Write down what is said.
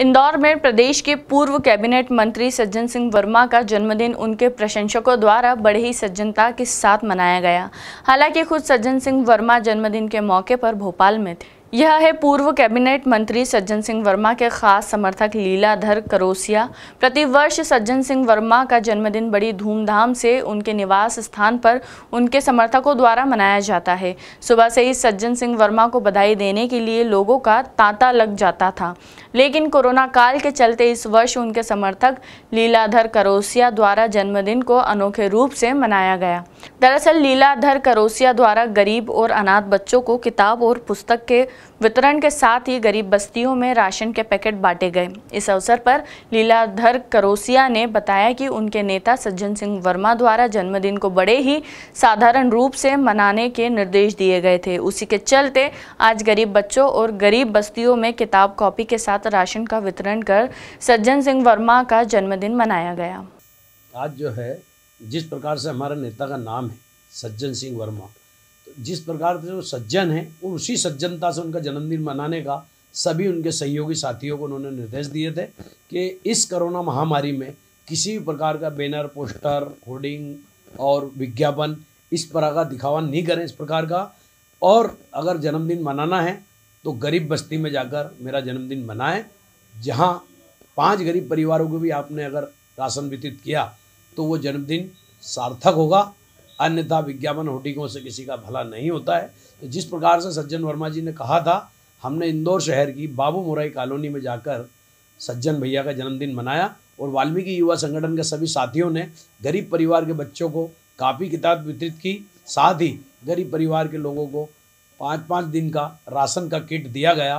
इंदौर में प्रदेश के पूर्व कैबिनेट मंत्री सज्जन सिंह वर्मा का जन्मदिन उनके प्रशंसकों द्वारा बड़े ही सज्जनता के साथ मनाया गया हालांकि खुद सज्जन सिंह वर्मा जन्मदिन के मौके पर भोपाल में थे यह है पूर्व कैबिनेट मंत्री सज्जन सिंह वर्मा के खास समर्थक लीलाधर करोसिया प्रतिवर्ष सज्जन सिंह वर्मा का जन्मदिन बड़ी धूमधाम से उनके निवास स्थान पर उनके समर्थकों द्वारा मनाया जाता है सुबह से ही सज्जन सिंह वर्मा को बधाई देने के लिए लोगों का तांता लग जाता था लेकिन कोरोना काल के चलते इस वर्ष उनके समर्थक लीलाधर करोसिया द्वारा जन्मदिन को अनोखे रूप से मनाया गया दरअसल लीलाधर करोसिया द्वारा गरीब और अनाथ बच्चों को किताब और पुस्तक के वितरण के साथ ही गरीब बस्तियों में राशन के पैकेट बांटे गए इस अवसर पर लीलाधर करोसिया ने बताया कि उनके नेता सज्जन सिंह वर्मा द्वारा जन्मदिन को बड़े ही साधारण रूप से मनाने के निर्देश दिए गए थे उसी के चलते आज गरीब बच्चों और गरीब बस्तियों में किताब कॉपी के साथ राशन का वितरण कर सज्जन सिंह वर्मा का जन्मदिन मनाया गया आज जो है जिस प्रकार से हमारे नेता का नाम है सज्जन सिंह वर्मा तो जिस प्रकार से वो सज्जन हैं और उसी सज्जनता से उनका जन्मदिन मनाने का सभी उनके सहयोगी साथियों को उन्होंने निर्देश दिए थे कि इस कोरोना महामारी में किसी भी प्रकार का बैनर पोस्टर होर्डिंग और विज्ञापन इस प्रकार का दिखावा नहीं करें इस प्रकार का और अगर जन्मदिन मनाना है तो गरीब बस्ती में जाकर मेरा जन्मदिन मनाएं जहां पांच गरीब परिवारों को भी आपने अगर राशन वितरित किया तो वो जन्मदिन सार्थक होगा अन्यथा विज्ञापन होटिकों से किसी का भला नहीं होता है तो जिस प्रकार से सज्जन वर्मा जी ने कहा था हमने इंदौर शहर की बाबू मुरई कॉलोनी में जाकर सज्जन भैया का जन्मदिन मनाया और वाल्मीकि युवा संगठन के सभी साथियों ने गरीब परिवार के बच्चों को कापी किताब वितरित की साथ ही गरीब परिवार के लोगों को पाँच पाँच दिन का राशन का किट दिया गया